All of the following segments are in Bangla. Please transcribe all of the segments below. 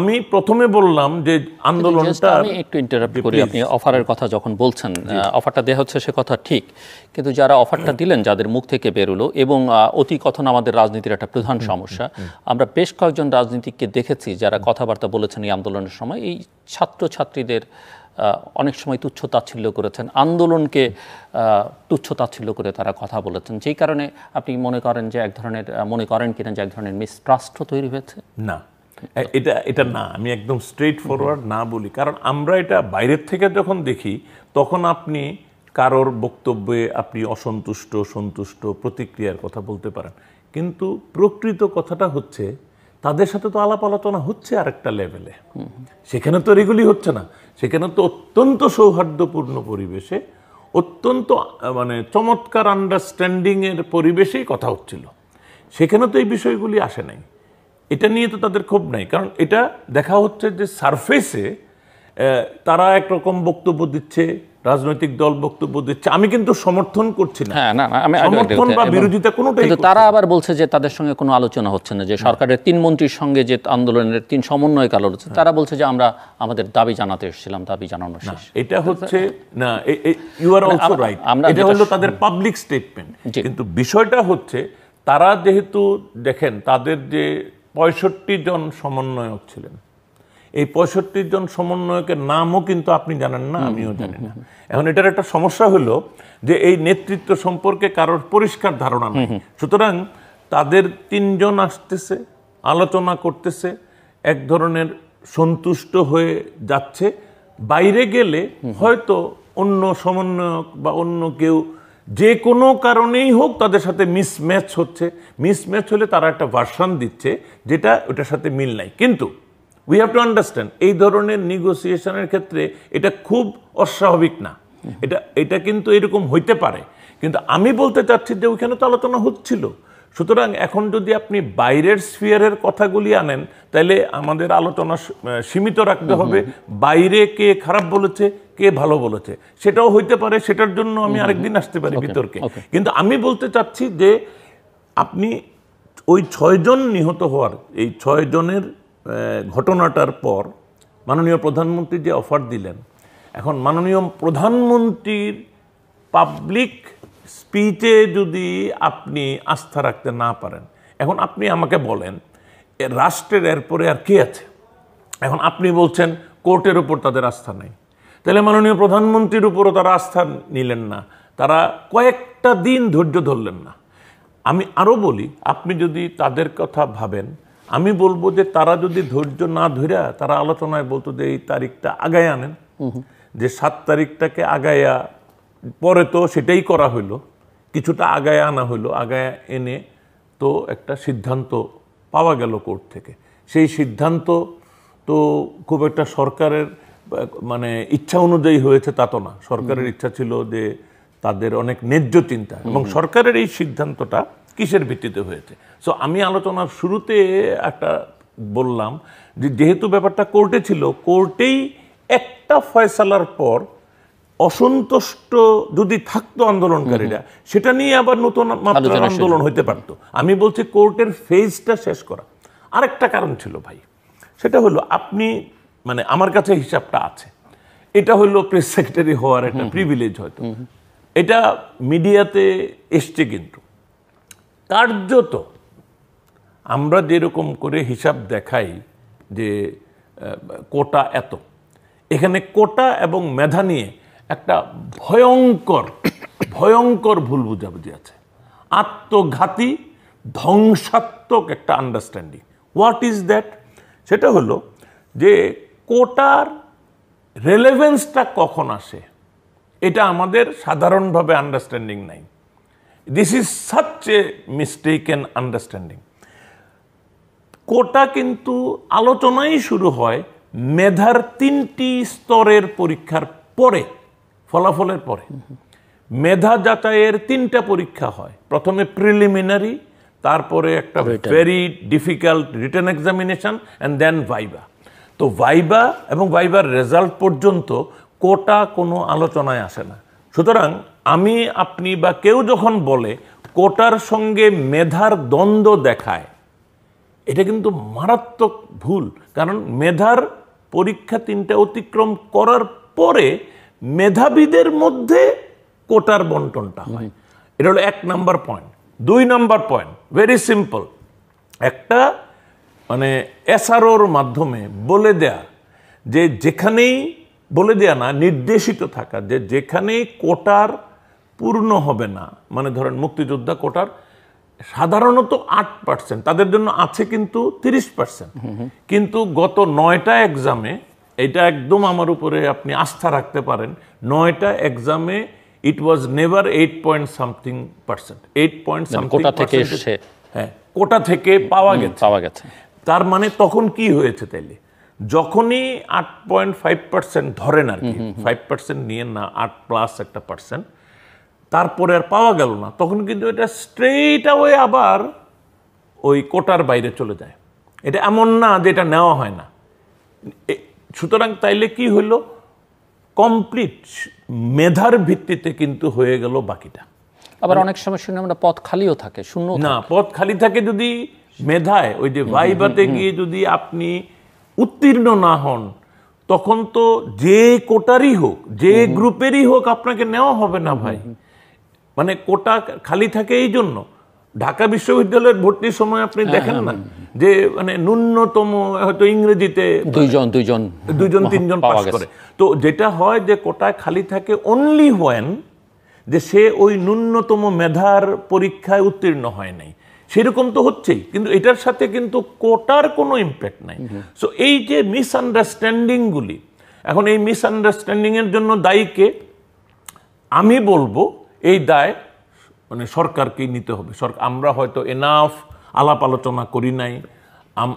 আমি প্রথমে বললাম যে আন্দোলনটা আমি একটু ইন্টারাপ্ট করি আপনি অফারের কথা যখন বলছেন অফারটা দেওয়া হচ্ছে সে কথা ঠিক কিন্তু যারা অফারটা দিলেন যাদের মুখ থেকে বেরোলো এবং অতি কথন আমাদের রাজনীতির একটা প্রধান সমস্যা আমরা বেশ কয়েকজন রাজনীতিককে দেখেছি যারা কথাবার্তা বলেছেন এই আন্দোলনের সময় এই ছাত্রছাত্রীদের অনেক সময় তুচ্ছ তাচ্ছিল্য করেছেন আন্দোলনকে তুচ্ছ তাচ্ছিল্য করে তারা কথা বলেছেন যেই কারণে আপনি মনে করেন যে এক ধরনের মনে করেন কিনা যে এক ধরনের মিসট্রাস্ট তৈরি হয়েছে না এটা এটা না আমি একদম স্ট্রেট ফরওয়ার্ড না বলি কারণ আমরা এটা বাইরের থেকে যখন দেখি তখন আপনি কারোর বক্তব্যে আপনি অসন্তুষ্ট সন্তুষ্ট প্রতিক্রিয়ার কথা বলতে পারেন কিন্তু প্রকৃত কথাটা হচ্ছে তাদের সাথে তো আলাপ আলোচনা হচ্ছে আরেকটা লেভেলে সেখানে তো এগুলি হচ্ছে না সেখানে তো অত্যন্ত সৌহার্দ্যপূর্ণ পরিবেশে অত্যন্ত মানে চমৎকার আন্ডারস্ট্যান্ডিংয়ের পরিবেশেই কথা হচ্ছিল সেখানে তো এই বিষয়গুলি আসে নাই এটা নিয়ে তো তাদের ক্ষোভ নাই কারণ এটা দেখা হচ্ছে যে সারফেসে তারা একরকম বক্তব্য দিচ্ছে রাজনৈতিক দল বক্তব্য দিচ্ছে আমি কিন্তু সমর্থন করছি না হ্যাঁ না আমি সমর্থন বা বিরোধিতা কোনোটাই কিন্তু তারা আবার বলছে যে তাদের সঙ্গে কোনো আলোচনা হচ্ছে না যে সরকারের তিন মন্ত্রীর সঙ্গে যে আন্দোলনের তিন সমন্বয় কালো হচ্ছে হ্যাঁ। তারা বলছে যে আমরা আমাদের দাবি জানাতে এসেছিলাম দাবি জানানো শেষ এটা আচ্ছা। হচ্ছে না ইউ আর অলসো রাইট এটা হলো তাদের পাবলিক স্টেটমেন্ট কিন্তু বিষয়টা হচ্ছে তারা যেহেতু দেখেন তাদের যে পঁয়ষট্টি জন সমন্বয়ক ছিলেন এই পঁয়ষট্টি জন সমন্বয়কের নামও কিন্তু আপনি জানেন না আমিও জানি না এখন এটার একটা সমস্যা হলো যে এই নেতৃত্ব সম্পর্কে কারোর পরিষ্কার ধারণা নেই সুতরাং তাদের তিনজন আসতেছে আলোচনা করতেছে এক ধরনের সন্তুষ্ট হয়ে যাচ্ছে বাইরে গেলে হয়তো অন্য সমন্বয়ক বা অন্য কেউ যে কোনো কারণেই হোক তাদের সাথে মিসম্যাচ হচ্ছে মিসম্যাচ হলে তারা একটা ভার্সান দিচ্ছে যেটা ওটার সাথে মিল নাই কিন্তু উই হ্যাভ টু আন্ডারস্ট্যান্ড এই ধরনের নিগোসিয়েশনের ক্ষেত্রে এটা খুব অস্বাভাবিক না এটা এটা কিন্তু এরকম হইতে পারে কিন্তু আমি বলতে চাচ্ছি যে ওইখানে তো আলোচনা হচ্ছিল সুতরাং এখন যদি আপনি বাইরের স্পিয়ারের কথাগুলি আনেন তাহলে আমাদের আলোচনা সীমিত রাখতে হবে বাইরে কে খারাপ বলেছে কে ভালো বলেছে সেটাও হইতে পারে সেটার জন্য আমি আরেকদিন আসতে পারি বিতর্কে কিন্তু আমি বলতে চাচ্ছি যে আপনি ওই ছয়জন নিহত হওয়ার এই ছয়জনের ঘটনাটার পর মাননীয় প্রধানমন্ত্রী যে অফার দিলেন এখন মাননীয় প্রধানমন্ত্রীর পাবলিক স্পিচে যদি আপনি আস্থা রাখতে না পারেন এখন আপনি আমাকে বলেন রাষ্ট্রের এরপরে আর কে আছে এখন আপনি বলছেন কোর্টের ওপর তাদের আস্থা নেই তাহলে মাননীয় প্রধানমন্ত্রীর উপরও তারা আস্থা নিলেন না তারা কয়েকটা দিন ধৈর্য ধরলেন না আমি আরও বলি আপনি যদি তাদের কথা ভাবেন আমি বলবো যে তারা যদি ধৈর্য না ধরিয়া তারা আলোচনায় বলতো যে এই তারিখটা আগায় আনেন যে সাত তারিখটাকে আগায়া পরে তো সেটাই করা হইলো কিছুটা আগায় আনা হইলো আগায় এনে তো একটা সিদ্ধান্ত পাওয়া গেল কোর্ট থেকে সেই সিদ্ধান্ত তো খুব একটা সরকারের মানে ইচ্ছা অনুযায়ী হয়েছে তা তো না সরকারের ইচ্ছা ছিল যে তাদের অনেক ন্যায্য চিন্তা এবং সরকারের এই সিদ্ধান্তটা কিসের ভিত্তিতে হয়েছে সো আমি আলোচনার শুরুতে একটা বললাম যে যেহেতু ব্যাপারটা কোর্টে ছিল কোর্টেই একটা ফয়সালার পর অসন্তুষ্ট যদি থাকতো আন্দোলনকারীরা সেটা নিয়ে আবার নতুন মাত্রার আন্দোলন হইতে পারত আমি বলছি কোর্টের ফেজটা শেষ করা আরেকটা কারণ ছিল ভাই সেটা হলো আপনি মানে আমার কাছে হিসাবটা আছে এটা হলো প্রেস সেক্রেটারি হওয়ার একটা প্রিভিলেজ হয়তো এটা মিডিয়াতে এসছে কিন্তু কার্যত আমরা যেরকম করে হিসাব দেখাই যে কোটা এত এখানে কোটা এবং মেধা নিয়ে একটা ভয়ঙ্কর ভয়ঙ্কর ভুল বুঝাবুঝি আছে আত্মঘাতী ধ্বংসাত্মক একটা আন্ডারস্ট্যান্ডিং হোয়াট ইজ দ্যাট সেটা হলো যে কোটার রেলেভেন্সটা কখন আসে এটা আমাদের সাধারণভাবে আন্ডারস্ট্যান্ডিং নাই this is such a mistake an understanding quota কিন্তু আলোচনাই শুরু হয় মেধার তিনটি স্তরের পরীক্ষার পরে ফলাফলের পরে মেধা যাচাইয়ের তিনটা পরীক্ষা হয় প্রথমে প্রিলিমিনারি তারপরে একটা very difficult written examination and then viva তো ভাইবা এবং ভাইবার রেজাল্ট পর্যন্ত কোটা কোনো আলোচনায় আসে না সুতরাং আমি আপনি বা কেউ যখন বলে কোটার সঙ্গে মেধার দ্বন্দ্ব দেখায় এটা কিন্তু মারাত্মক ভুল কারণ মেধার পরীক্ষা তিনটা অতিক্রম করার পরে মেধাবীদের মধ্যে কোটার বন্টনটা হয় এটা হলো এক নাম্বার পয়েন্ট দুই নাম্বার পয়েন্ট ভেরি সিম্পল একটা মানে এসআরওর মাধ্যমে বলে দেয়া যে যেখানেই বলে দেয়া না নির্দেশিত থাকা যে যেখানেই কোটার পূর্ণ হবে না মানে ধরেন মুক্তিযোদ্ধা কোটার সাধারণত আট পার্সেন্ট তাদের জন্য আছে কিন্তু তিরিশ পার্সেন্ট কিন্তু গত নয়টা এক্সামে এটা একদম আমার উপরে আপনি আস্থা রাখতে পারেন নয়টা এক্সামে it was never eight point something percent eight point something quota থেকে হ্যাঁ কোটা থেকে পাওয়া গেছে পাওয়া গেছে তার মানে তখন কি হয়েছে তাইলে যখনই আট পয়েন্ট ফাইভ পার্সেন্ট ধরেন আর কি ফাইভ পার্সেন্ট নিয়ে না আট প্লাস একটা পার্সেন্ট তারপরে আর পাওয়া গেল না তখন কিন্তু এটা স্ট্রেইট ওয়ে আবার ওই কোটার বাইরে চলে যায় এটা এমন না যে এটা নেওয়া হয় না সুতরাং তাইলে কি হইল কমপ্লিট মেধার ভিত্তিতে কিন্তু হয়ে গেল বাকিটা আবার অনেক সময় শুনে মানে আমরা পথ খালিও থাকে শূন্য না পথ খালি থাকে যদি মেধায় ওই যে ভাইবাতে গিয়ে যদি আপনি উত্তীর্ণ না হন তখন তো যে কোটারই হোক যে গ্রুপেরই হোক আপনাকে নেওয়া হবে না ভাই মানে কোটা খালি থাকে এই জন্য ঢাকা বিশ্ববিদ্যালয়ের ভর্তির সময় আপনি হ্যাঁ, দেখেন হ্যাঁ, না যে মানে ন্যূনতম হয়তো ইংরেজিতে দুইজন দুইজন দুইজন তিনজন পাস করে তো যেটা হয় যে কোটায় খালি থাকে অনলি হোয়েন যে সে ওই ন্যূনতম মেধার পরীক্ষায় উত্তীর্ণ হয় নাই সেরকম তো হচ্ছেই কিন্তু এটার সাথে কিন্তু কোটার কোনো ইম্প্যাক্ট নাই সো এই যে মিসআন্ডারস্ট্যান্ডিংগুলি এখন এই মিসআন্ডারস্ট্যান্ডিংয়ের জন্য দায়ীকে আমি বলবো এই দায় মানে সরকারকেই নিতে হবে সরকার আমরা হয়তো এনাফ আলাপ আলোচনা করি নাই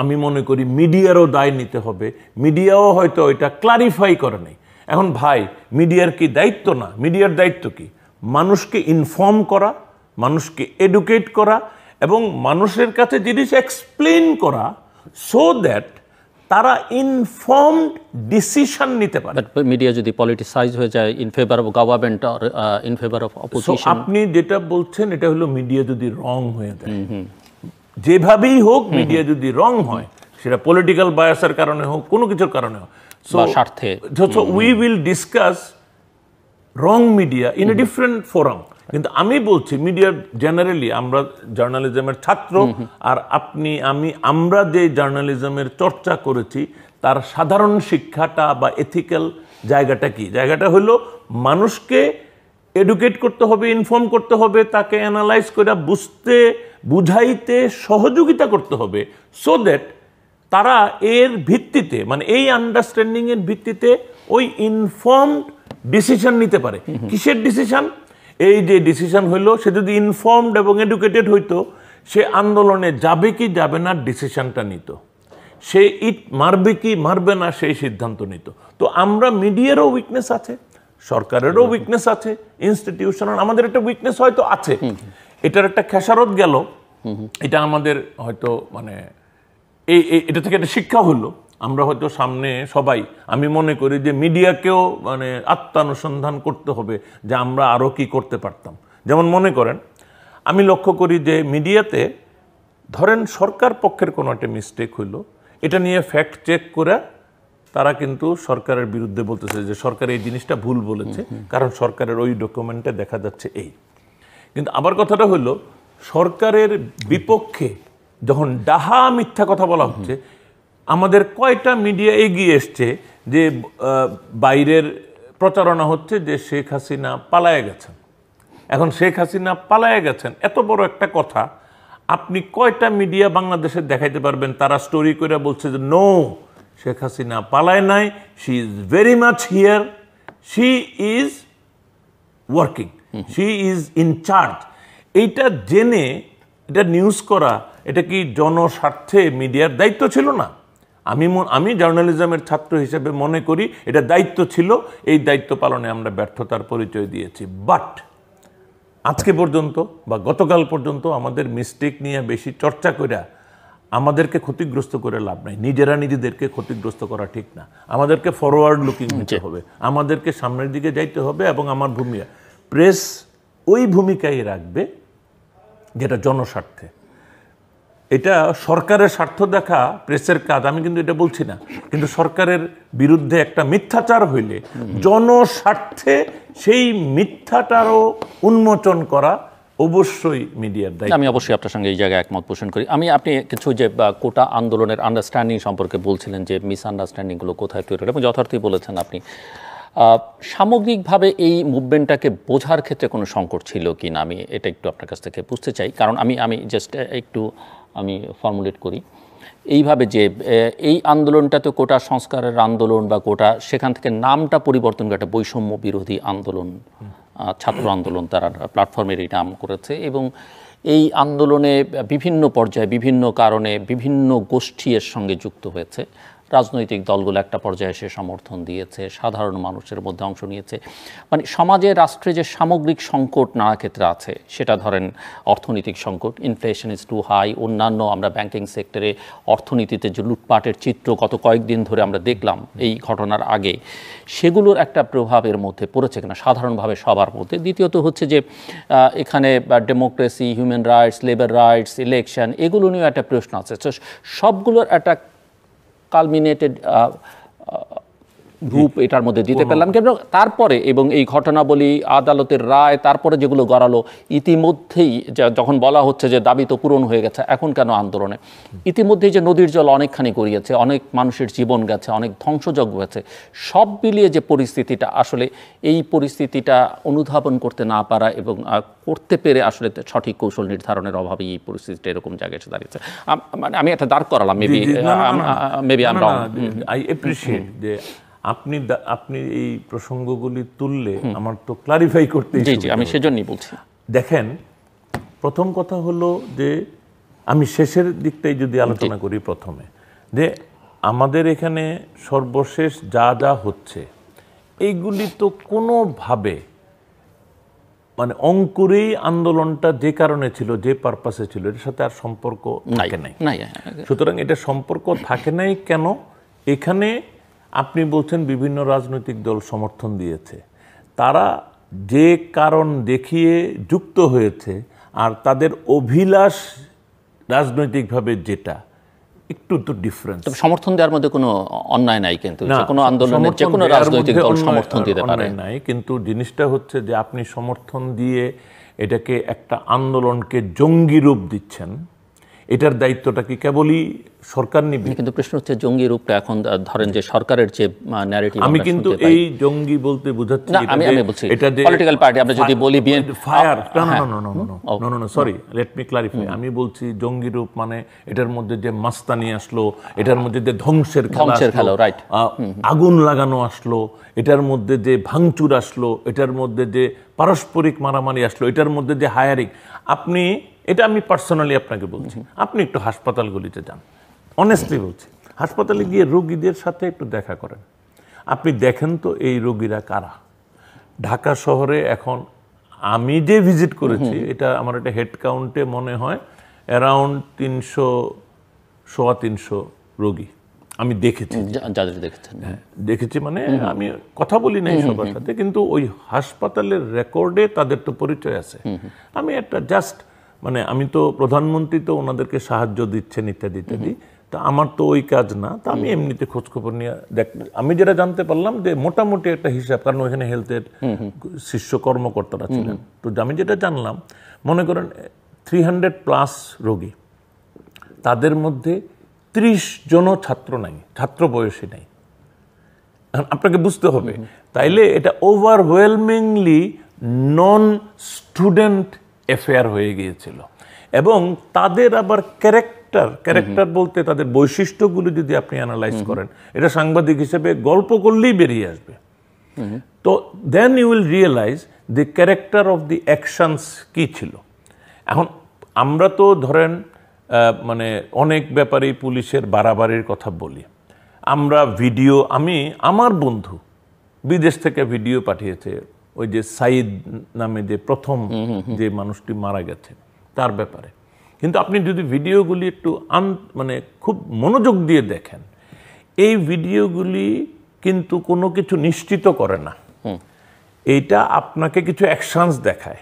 আমি মনে করি মিডিয়ারও দায় নিতে হবে মিডিয়াও হয়তো এটা ক্লারিফাই করে নাই এখন ভাই মিডিয়ার কি দায়িত্ব না মিডিয়ার দায়িত্ব কি মানুষকে ইনফর্ম করা মানুষকে এডুকেট করা এবং মানুষের কাছে জিনিস এক্সপ্লেন করা সো দ্যাট তারা ইনফর্মড ডিসিশন নিতে পারে মিডিয়া যদি পলিটিসাইজ হয়ে যায় ইন ফেভার অফ গভর্নমেন্ট আর ইন ফেভার অফ অপোজিশন আপনি যেটা বলছেন এটা হলো মিডিয়া যদি রং হয়ে যায় যেভাবেই হোক মিডিয়া যদি রং হয় সেটা পলিটিক্যাল বায়াসের কারণে হোক কোনো কিছুর কারণে হোক সো স্বার্থে we will discuss wrong media in a different forum কিন্তু আমি বলছি মিডিয়ার জেনারেলি আমরা জার্নালিজমের ছাত্র mm-hmm. আর আপনি আমি আমরা যে জার্নালিজমের চর্চা করেছি তার সাধারণ শিক্ষাটা বা এথিক্যাল জায়গাটা কি জায়গাটা হলো মানুষকে এডুকেট করতে হবে ইনফর্ম করতে হবে তাকে অ্যানালাইজ করে বুঝতে বুঝাইতে সহযোগিতা করতে হবে সো দ্যাট তারা এর ভিত্তিতে মানে এই আন্ডারস্ট্যান্ডিংয়ের ভিত্তিতে ওই ইনফর্মড ডিসিশন নিতে পারে কিসের ডিসিশন এই যে ডিসিশন হইলো সে যদি ইনফর্মড এবং এডুকেটেড হইতো সে আন্দোলনে যাবে কি যাবে না ডিসিশনটা নিত সে ইট মারবে কি মারবে না সেই সিদ্ধান্ত নিত তো আমরা মিডিয়ারও উইকনেস আছে সরকারেরও উইকনেস আছে ইনস্টিটিউশনাল আমাদের একটা উইকনেস হয়তো আছে এটার একটা খেসারত গেল এটা আমাদের হয়তো মানে এই এটা থেকে একটা শিক্ষা হলো আমরা হয়তো সামনে সবাই আমি মনে করি যে মিডিয়াকেও মানে আত্মানুসন্ধান করতে হবে যে আমরা আরও কি করতে পারতাম যেমন মনে করেন আমি লক্ষ্য করি যে মিডিয়াতে ধরেন সরকার পক্ষের কোনো একটা মিস্টেক হইলো এটা নিয়ে ফ্যাক্ট চেক করে তারা কিন্তু সরকারের বিরুদ্ধে বলতেছে যে সরকার এই জিনিসটা ভুল বলেছে কারণ সরকারের ওই ডকুমেন্টে দেখা যাচ্ছে এই কিন্তু আবার কথাটা হলো সরকারের বিপক্ষে যখন ডাহা মিথ্যা কথা বলা হচ্ছে আমাদের কয়টা মিডিয়া এগিয়ে এসছে যে বাইরের প্রচারণা হচ্ছে যে শেখ হাসিনা পালায় গেছেন এখন শেখ হাসিনা পালায় গেছেন এত বড় একটা কথা আপনি কয়টা মিডিয়া বাংলাদেশে দেখাইতে পারবেন তারা স্টোরি করে বলছে যে নো শেখ হাসিনা পালায় নাই she is very much here she is working she is in charge এইটা জেনে এটা নিউজ করা এটা কি জনস্বার্থে মিডিয়ার দায়িত্ব ছিল না আমি আমি জার্নালিজমের ছাত্র হিসেবে মনে করি এটা দায়িত্ব ছিল এই দায়িত্ব পালনে আমরা ব্যর্থতার পরিচয় দিয়েছি বাট আজকে পর্যন্ত বা গতকাল পর্যন্ত আমাদের মিস্টেক নিয়ে বেশি চর্চা করে আমাদেরকে ক্ষতিগ্রস্ত করে লাভ নাই নিজেরা নিজেদেরকে ক্ষতিগ্রস্ত করা ঠিক না আমাদেরকে ফরওয়ার্ড লুকিং নিতে হবে আমাদেরকে সামনের দিকে যাইতে হবে এবং আমার ভূমিকা প্রেস ওই ভূমিকাই রাখবে যেটা জনস্বার্থে এটা সরকারের স্বার্থ দেখা প্রেসের কাজ আমি কিন্তু এটা বলছি না কিন্তু সরকারের বিরুদ্ধে একটা মিথ্যাচার হইলে জনস্বার্থে সেই মিথ্যাটারও উন্মোচন করা অবশ্যই মিডিয়ার দায়িত্ব আমি অবশ্যই আপনার সঙ্গে এই জায়গায় একমত পোষণ করি আমি আপনি কিছু যে কোটা আন্দোলনের আন্ডারস্ট্যান্ডিং সম্পর্কে বলছিলেন যে মিস আন্ডারস্ট্যান্ডিংগুলো কোথায় তৈরি হলো এবং যথার্থই বলেছেন আপনি সামগ্রিকভাবে এই মুভমেন্টটাকে বোঝার ক্ষেত্রে কোনো সংকট ছিল কি না আমি এটা একটু আপনার কাছ থেকে বুঝতে চাই কারণ আমি আমি জাস্ট একটু আমি ফর্মুলেট করি এইভাবে যে এই আন্দোলনটা তো কোটা সংস্কারের আন্দোলন বা কোটা সেখান থেকে নামটা পরিবর্তন করে একটা বৈষম্য বিরোধী আন্দোলন ছাত্র আন্দোলন তারা প্ল্যাটফর্মের এই নাম করেছে এবং এই আন্দোলনে বিভিন্ন পর্যায়ে বিভিন্ন কারণে বিভিন্ন গোষ্ঠীর সঙ্গে যুক্ত হয়েছে রাজনৈতিক দলগুলো একটা পর্যায়ে এসে সমর্থন দিয়েছে সাধারণ মানুষের মধ্যে অংশ নিয়েছে মানে সমাজে রাষ্ট্রে যে সামগ্রিক সংকট নানা ক্ষেত্রে আছে সেটা ধরেন অর্থনৈতিক সংকট ইনফ্লেশন ইজ টু হাই অন্যান্য আমরা ব্যাংকিং সেক্টরে অর্থনীতিতে যে লুটপাটের চিত্র গত কয়েকদিন ধরে আমরা দেখলাম এই ঘটনার আগে সেগুলোর একটা প্রভাবের মধ্যে পড়েছে কিনা সাধারণভাবে সবার মধ্যে দ্বিতীয়ত হচ্ছে যে এখানে democracy human rights labour rights election এগুলো নিয়েও একটা প্রশ্ন আছে সবগুলোর একটা culminated uh, রূপ এটার মধ্যে দিতে পারলাম কেন তারপরে এবং এই ঘটনাবলী আদালতের রায় তারপরে যেগুলো গড়ালো ইতিমধ্যেই যখন বলা হচ্ছে যে দাবি তো পূরণ হয়ে গেছে এখন কেন আন্দোলনে ইতিমধ্যেই যে নদীর জল অনেকখানি গড়িয়েছে অনেক মানুষের জীবন গেছে অনেক ধ্বংসযজ্ঞ গেছে সব মিলিয়ে যে পরিস্থিতিটা আসলে এই পরিস্থিতিটা অনুধাবন করতে না পারা এবং করতে পেরে আসলে সঠিক কৌশল নির্ধারণের অভাবে এই পরিস্থিতিটা এরকম জায়গায় এসে দাঁড়িয়েছে মানে আমি একটা দাঁড় করালাম মেবি মেবি আমরা আই অ্যাপ্রিসিয়েট যে আপনি আপনি এই প্রসঙ্গগুলি তুললে আমার তো ক্লারিফাই করতে আমি সেজন্যই বলছি দেখেন প্রথম কথা হলো যে আমি শেষের দিকটাই যদি আলোচনা করি প্রথমে যে আমাদের এখানে সর্বশেষ যা যা হচ্ছে এইগুলি তো কোনোভাবে মানে অঙ্কুরেই আন্দোলনটা যে কারণে ছিল যে পারপাসে ছিল এটার সাথে আর সম্পর্ক থাকে নাই সুতরাং এটা সম্পর্ক থাকে নাই কেন এখানে আপনি বলছেন বিভিন্ন রাজনৈতিক দল সমর্থন দিয়েছে তারা যে কারণ দেখিয়ে যুক্ত হয়েছে আর তাদের অভিলাষ রাজনৈতিকভাবে যেটা একটু তো ডিফারেন্স তবে সমর্থন দেওয়ার মধ্যে কোনো অন্যায় নাই কিন্তু কোনো আন্দোলনের যে কোনো রাজনৈতিক দল সমর্থন দিতে পারে নাই কিন্তু জিনিসটা হচ্ছে যে আপনি সমর্থন দিয়ে এটাকে একটা আন্দোলনকে জঙ্গি রূপ দিচ্ছেন এটার দায়িত্বটা কি কেবলই সরকার নিবে মানে কিন্তু প্রশ্ন হচ্ছে জঙ্গি রূপটা এখন ধরেন যে সরকারের যে ন্যারেটিভ আমি কিন্তু এই জঙ্গি বলতে বোঝাচ্ছি না আমি আমি বলছি এটা যে পলিটিক্যাল পার্টি আমরা যদি বলি বিএন ফায়ার হ্যাঁ। না না না না না না না সরি লেট মি ক্লারিফাই আমি বলছি জঙ্গি রূপ মানে এটার মধ্যে যে মাস্তানি আসলো এটার মধ্যে যে ধ্বংসের খেলা ধ্বংসের খেলা রাইট আগুন লাগানো আসলো এটার মধ্যে যে ভাঙচুর আসলো এটার মধ্যে যে পারস্পরিক মারামারি আসলো এটার মধ্যে যে হায়ারিং আপনি এটা আমি পার্সোনালি আপনাকে বলছি আপনি একটু হাসপাতালগুলিতে যান অনেস্টলি বলছি হাসপাতালে গিয়ে রোগীদের সাথে একটু দেখা করেন আপনি দেখেন তো এই রোগীরা কারা ঢাকা শহরে এখন আমি যে ভিজিট করেছি এটা আমার একটা হেড কাউন্টে মনে হয় অ্যারাউন্ড তিনশো সোয়া তিনশো রোগী আমি দেখেছি যাদের দেখেছেন হ্যাঁ দেখেছি মানে আমি কথা বলি নাই সবার সাথে কিন্তু ওই হাসপাতালের রেকর্ডে তাদের তো পরিচয় আছে আমি একটা জাস্ট মানে আমি তো প্রধানমন্ত্রী তো ওনাদেরকে সাহায্য দিচ্ছেন ইত্যাদি ইত্যাদি তা আমার তো ওই কাজ না তা আমি এমনিতে খোঁজখবর নিয়ে দেখ আমি যেটা জানতে পারলাম যে মোটামুটি একটা হিসাব কারণ ওইখানে হেলথের শীর্ষ কর্মকর্তারা ছিলেন তো আমি যেটা জানলাম মনে করেন থ্রি হান্ড্রেড প্লাস রোগী তাদের মধ্যে ত্রিশ জনও ছাত্র নাই ছাত্র বয়সী নাই আপনাকে বুঝতে হবে তাইলে এটা ওভারওয়েলমিংলি নন স্টুডেন্ট অ্যাফেয়ার হয়ে গিয়েছিল এবং তাদের আবার ক্যারেক্টার ক্যারেক্টার বলতে তাদের বৈশিষ্ট্যগুলো যদি আপনি অ্যানালাইজ করেন এটা সাংবাদিক হিসেবে গল্প করলেই বেরিয়ে আসবে তো then you will realise the character of the actions কি ছিল এখন আমরা তো ধরেন মানে অনেক ব্যাপারেই পুলিশের বাড়াবাড়ির কথা বলি আমরা ভিডিও আমি আমার বন্ধু বিদেশ থেকে ভিডিও পাঠিয়েছে ওই যে সাইদ নামে যে প্রথম যে মানুষটি মারা গেছে তার ব্যাপারে কিন্তু আপনি যদি ভিডিওগুলি একটু আন মানে খুব মনোযোগ দিয়ে দেখেন এই ভিডিওগুলি কিন্তু কোনো কিছু নিশ্চিত করে না এইটা আপনাকে কিছু অ্যাকশানস দেখায়